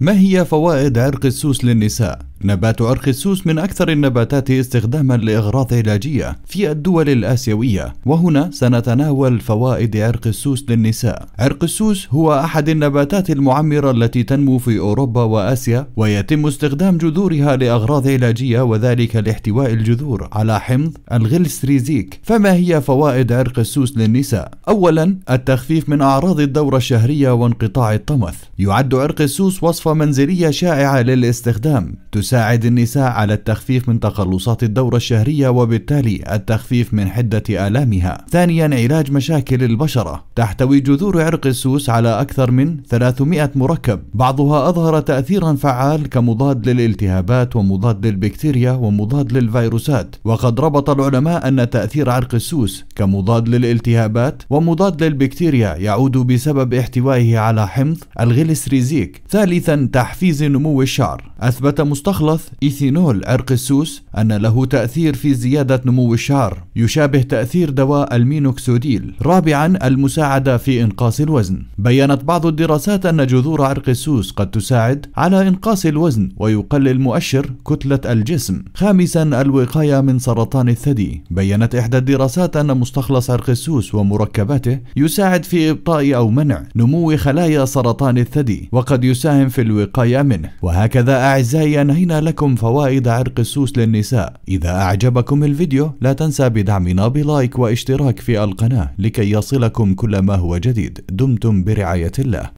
ما هي فوائد عرق السوس للنساء؟ نبات عرق السوس من أكثر النباتات استخداما لأغراض علاجية في الدول الآسيوية وهنا سنتناول فوائد عرق السوس للنساء عرق السوس هو أحد النباتات المعمرة التي تنمو في أوروبا وآسيا ويتم استخدام جذورها لأغراض علاجية وذلك لاحتواء الجذور على حمض الغلسريزيك فما هي فوائد عرق السوس للنساء؟ أولا التخفيف من أعراض الدورة الشهرية وانقطاع الطمث يعد عرق السوس وصفة منزلية شائعة للاستخدام تساعد النساء على التخفيف من تقلصات الدورة الشهرية وبالتالي التخفيف من حدة آلامها. ثانيا علاج مشاكل البشرة تحتوي جذور عرق السوس على أكثر من 300 مركب بعضها أظهر تأثيرا فعال كمضاد للالتهابات ومضاد للبكتيريا ومضاد للفيروسات وقد ربط العلماء أن تأثير عرق السوس كمضاد للالتهابات ومضاد للبكتيريا يعود بسبب احتوائه على حمض الغليسريزيك. ثالثا عن تحفيز نمو الشعر أثبت مستخلص إيثينول عرق السوس أن له تأثير في زيادة نمو الشعر يشابه تأثير دواء المينوكسوديل رابعا المساعدة في إنقاص الوزن بيّنت بعض الدراسات أن جذور عرق السوس قد تساعد على إنقاص الوزن ويقلل مؤشر كتلة الجسم خامسا الوقاية من سرطان الثدي بيّنت إحدى الدراسات أن مستخلص عرق السوس ومركباته يساعد في إبطاء أو منع نمو خلايا سرطان الثدي وقد يساهم في الوقاية منه وهكذا أعزائي أنهينا لكم فوائد عرق السوس للنساء إذا أعجبكم الفيديو لا تنسى بدعمنا بلايك واشتراك في القناة لكي يصلكم كل ما هو جديد دمتم برعاية الله